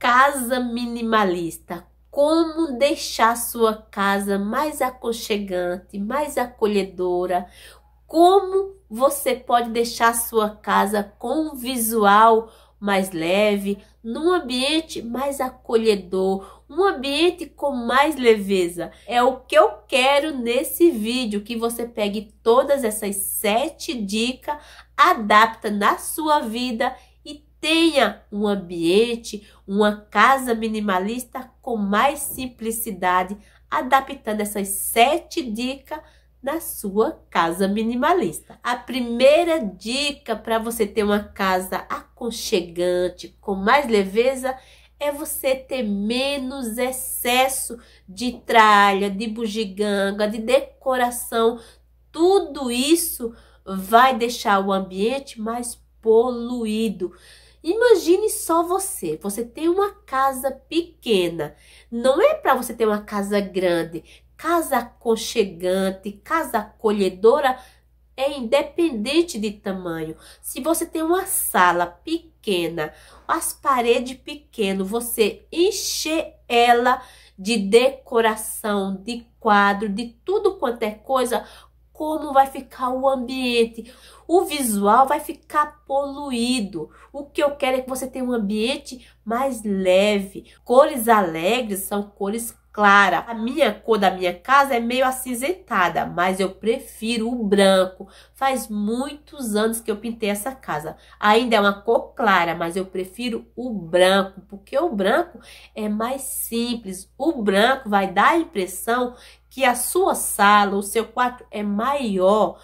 casa minimalista. Como deixar sua casa mais aconchegante, mais acolhedora? Como você pode deixar sua casa com um visual mais leve, num ambiente mais acolhedor, um ambiente com mais leveza. É o que eu quero nesse vídeo, que você pegue todas essas sete dicas, adapta na sua vida tenha um ambiente, uma casa minimalista com mais simplicidade, adaptando essas sete dicas na sua casa minimalista. A primeira dica para você ter uma casa aconchegante, com mais leveza, é você ter menos excesso de tralha, de bugiganga, de decoração. Tudo isso vai deixar o ambiente mais poluído. Imagine só você, você tem uma casa pequena. Não é para você ter uma casa grande, casa aconchegante, casa acolhedora, é independente de tamanho. Se você tem uma sala pequena, as paredes pequenas, você encher ela de decoração, de quadro, de tudo quanto é coisa, como vai ficar o ambiente. O visual vai ficar poluído. O que eu quero é que você tenha um ambiente mais leve. Cores alegres são cores clara. A minha cor da minha casa é meio acinzentada, mas eu prefiro o branco. Faz muitos anos que eu pintei essa casa. Ainda é uma cor clara, mas eu prefiro o branco, porque o branco é mais simples. O branco vai dar a impressão que a sua sala, o seu quarto é maior.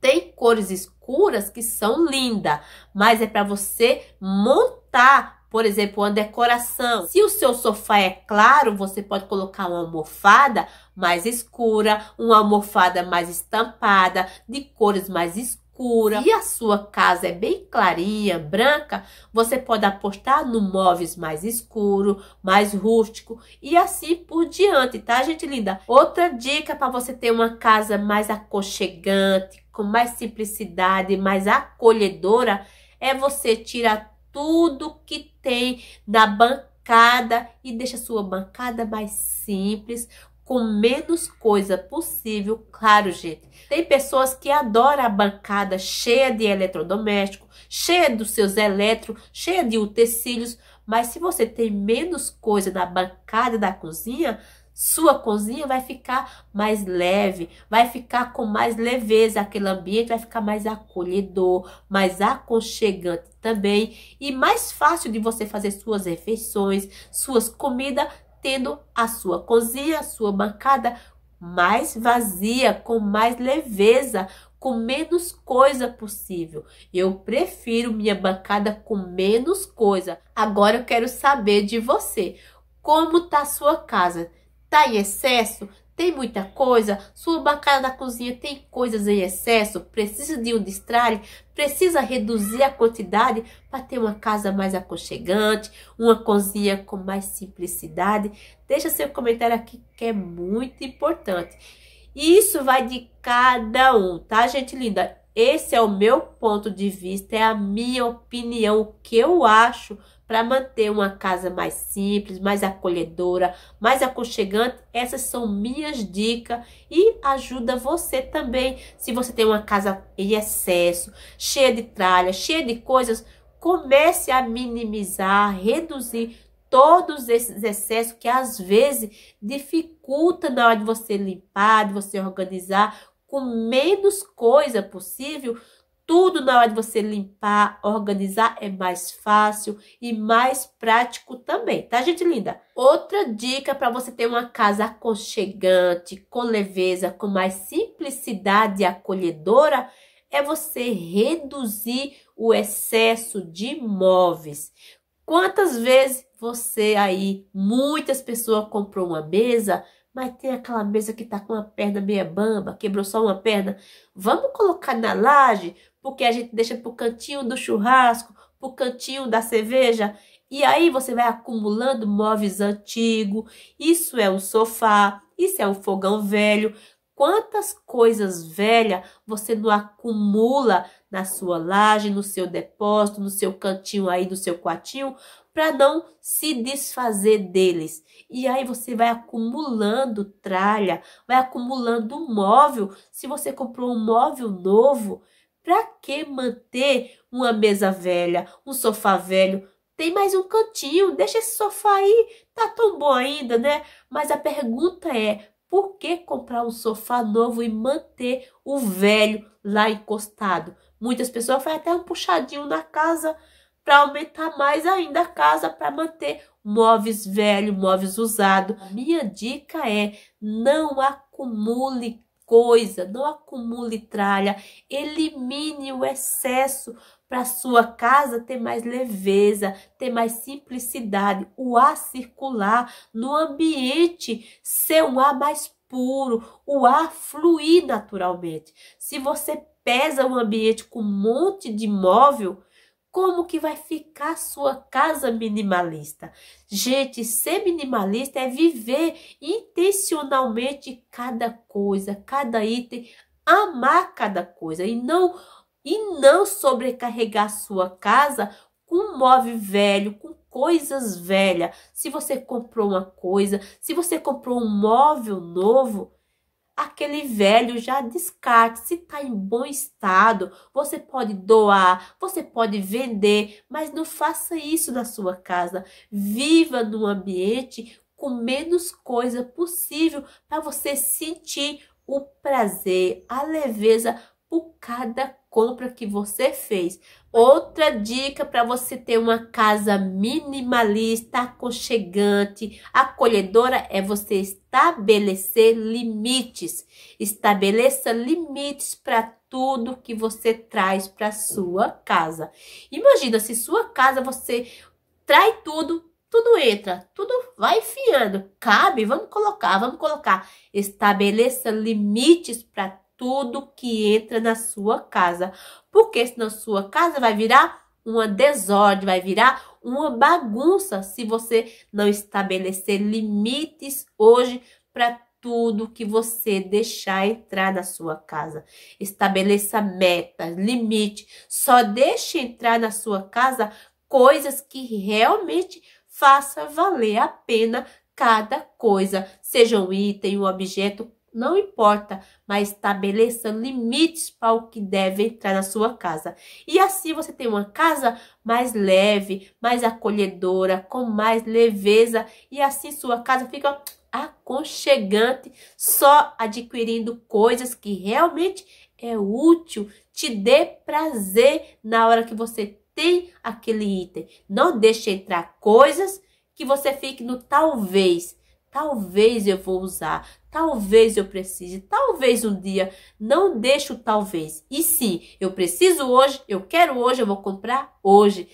Tem cores escuras que são lindas, mas é para você montar por exemplo, uma decoração. Se o seu sofá é claro, você pode colocar uma almofada mais escura, uma almofada mais estampada, de cores mais escuras. E a sua casa é bem clarinha, branca, você pode apostar no móveis mais escuro, mais rústico e assim por diante, tá, gente linda? Outra dica para você ter uma casa mais aconchegante, com mais simplicidade, mais acolhedora, é você tirar tudo que tem na bancada e deixa sua bancada mais simples, com menos coisa possível, claro, gente. Tem pessoas que adoram a bancada cheia de eletrodoméstico, cheia dos seus eletro, cheia de utensílios, mas se você tem menos coisa na bancada da cozinha, sua cozinha vai ficar mais leve, vai ficar com mais leveza, aquele ambiente vai ficar mais acolhedor, mais aconchegante também e mais fácil de você fazer suas refeições, suas comidas, tendo a sua cozinha, a sua bancada mais vazia, com mais leveza, com menos coisa possível. Eu prefiro minha bancada com menos coisa. Agora eu quero saber de você. Como tá a sua casa? Tá em excesso? Tem muita coisa? Sua bancada da cozinha tem coisas em excesso? Precisa de um destralhe? Precisa reduzir a quantidade para ter uma casa mais aconchegante, uma cozinha com mais simplicidade? Deixa seu comentário aqui que é muito importante. E isso vai de cada um, tá, gente linda? Esse é o meu ponto de vista, é a minha opinião, o que eu acho para manter uma casa mais simples, mais acolhedora, mais aconchegante. Essas são minhas dicas e ajuda você também. Se você tem uma casa em excesso, cheia de tralha, cheia de coisas, comece a minimizar, reduzir todos esses excessos que às vezes dificulta na hora de você limpar, de você organizar com menos coisa possível tudo na hora de você limpar, organizar é mais fácil e mais prático também, tá, gente linda? Outra dica para você ter uma casa aconchegante, com leveza, com mais simplicidade acolhedora é você reduzir o excesso de móveis. Quantas vezes você aí, muitas pessoas comprou uma mesa mas tem aquela mesa que tá com a perna meia bamba, quebrou só uma perna. Vamos colocar na laje, porque a gente deixa pro cantinho do churrasco, pro cantinho da cerveja. E aí você vai acumulando móveis antigos. Isso é um sofá, isso é um fogão velho quantas coisas velhas você não acumula na sua laje, no seu depósito, no seu cantinho aí, no seu quartinho, para não se desfazer deles. E aí você vai acumulando tralha, vai acumulando um móvel. Se você comprou um móvel novo, para que manter uma mesa velha, um sofá velho? Tem mais um cantinho, deixa esse sofá aí, tá tão bom ainda, né? Mas a pergunta é: por que comprar um sofá novo e manter o velho lá encostado? Muitas pessoas fazem até um puxadinho na casa para aumentar mais ainda a casa, para manter móveis velho, móveis usado. Minha dica é não acumule coisa, não acumule tralha, elimine o excesso para sua casa ter mais leveza, ter mais simplicidade, o ar circular no ambiente ser um ar mais puro, o ar fluir naturalmente. Se você pesa o ambiente com um monte de móvel, como que vai ficar sua casa minimalista? Gente, ser minimalista é viver intencionalmente cada coisa, cada item, amar cada coisa e não e não sobrecarregar sua casa com móvel velho, com coisas velhas. Se você comprou uma coisa, se você comprou um móvel novo, aquele velho já descarte. Se está em bom estado, você pode doar, você pode vender, mas não faça isso na sua casa. Viva num ambiente com menos coisa possível para você sentir o prazer, a leveza por cada compra que você fez. Outra dica para você ter uma casa minimalista, aconchegante, acolhedora é você estabelecer limites. Estabeleça limites para tudo que você traz para sua casa. Imagina se sua casa você trai tudo, tudo entra, tudo vai enfiando. Cabe, vamos colocar, vamos colocar. Estabeleça limites para tudo que entra na sua casa. Porque senão sua casa vai virar uma desordem, vai virar uma bagunça se você não estabelecer limites hoje para tudo que você deixar entrar na sua casa. Estabeleça metas, limite. Só deixe entrar na sua casa coisas que realmente faça valer a pena cada coisa, seja um item, um objeto, não importa, mas estabeleça limites para o que deve entrar na sua casa. E assim você tem uma casa mais leve, mais acolhedora, com mais leveza, e assim sua casa fica aconchegante, só adquirindo coisas que realmente é útil, te dê prazer na hora que você tem aquele item. Não deixe entrar coisas que você fique no talvez Talvez eu vou usar, talvez eu precise, talvez um dia. Não deixo talvez. E se eu preciso hoje, eu quero hoje, eu vou comprar hoje.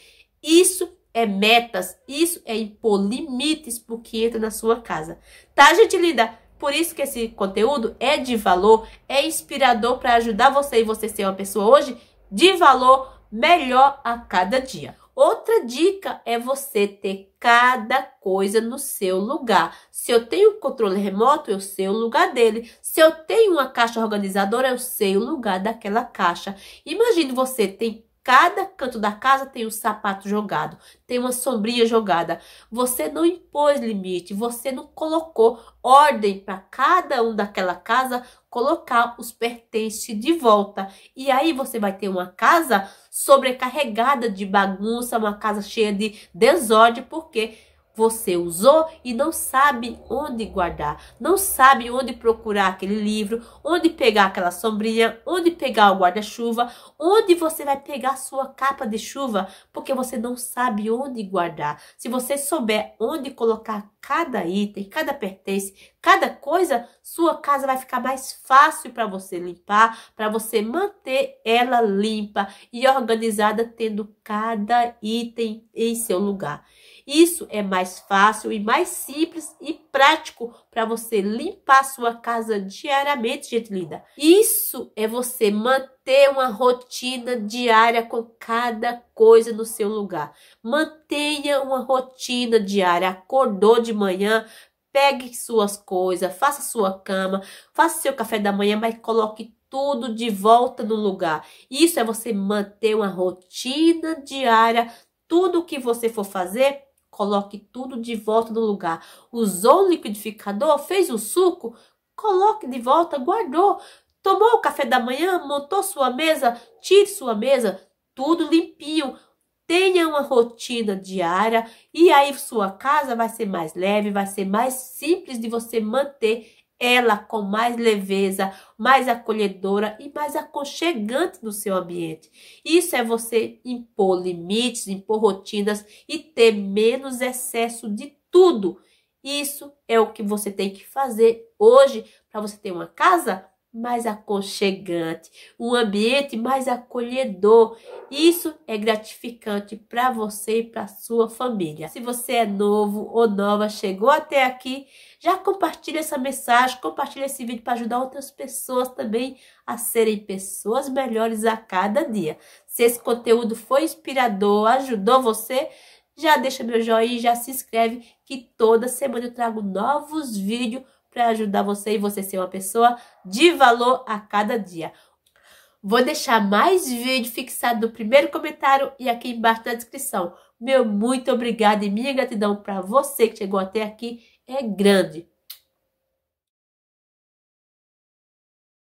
Isso é metas, isso é impor limites para que entra na sua casa. Tá, gente linda? Por isso que esse conteúdo é de valor, é inspirador para ajudar você e você ser uma pessoa hoje de valor melhor a cada dia. Outra dica é você ter cada coisa no seu lugar. Se eu tenho controle remoto, eu sei o lugar dele. Se eu tenho uma caixa organizadora, eu sei o lugar daquela caixa. Imagine você tem cada canto da casa tem um sapato jogado, tem uma sombrinha jogada. Você não impôs limite, você não colocou ordem para cada um daquela casa colocar os pertences de volta. E aí você vai ter uma casa sobrecarregada de bagunça, uma casa cheia de desordem, porque você usou e não sabe onde guardar, não sabe onde procurar aquele livro, onde pegar aquela sombrinha, onde pegar o guarda-chuva, onde você vai pegar sua capa de chuva, porque você não sabe onde guardar. Se você souber onde colocar cada item, cada pertence, cada coisa, sua casa vai ficar mais fácil para você limpar, para você manter ela limpa e organizada, tendo cada item em seu lugar. Isso é mais fácil e mais simples e prático para você limpar sua casa diariamente, gente linda. Isso é você manter uma rotina diária com cada coisa no seu lugar. Mantenha uma rotina diária. Acordou de manhã, pegue suas coisas, faça sua cama, faça seu café da manhã, mas coloque tudo de volta no lugar. Isso é você manter uma rotina diária. Tudo que você for fazer, coloque tudo de volta no lugar. Usou o liquidificador, fez o suco, coloque de volta, guardou. Tomou o café da manhã, montou sua mesa, tire sua mesa, tudo limpinho. Tenha uma rotina diária e aí sua casa vai ser mais leve, vai ser mais simples de você manter ela com mais leveza, mais acolhedora e mais aconchegante no seu ambiente. Isso é você impor limites, impor rotinas e ter menos excesso de tudo. Isso é o que você tem que fazer hoje para você ter uma casa mais aconchegante, um ambiente mais acolhedor. Isso é gratificante para você e para sua família. Se você é novo ou nova, chegou até aqui, já compartilha essa mensagem, compartilha esse vídeo para ajudar outras pessoas também a serem pessoas melhores a cada dia. Se esse conteúdo foi inspirador, ajudou você, já deixa meu joinha, já se inscreve que toda semana eu trago novos vídeos para ajudar você e você ser uma pessoa de valor a cada dia. Vou deixar mais vídeo fixado no primeiro comentário e aqui embaixo na descrição. Meu muito obrigado e minha gratidão para você que chegou até aqui é grande.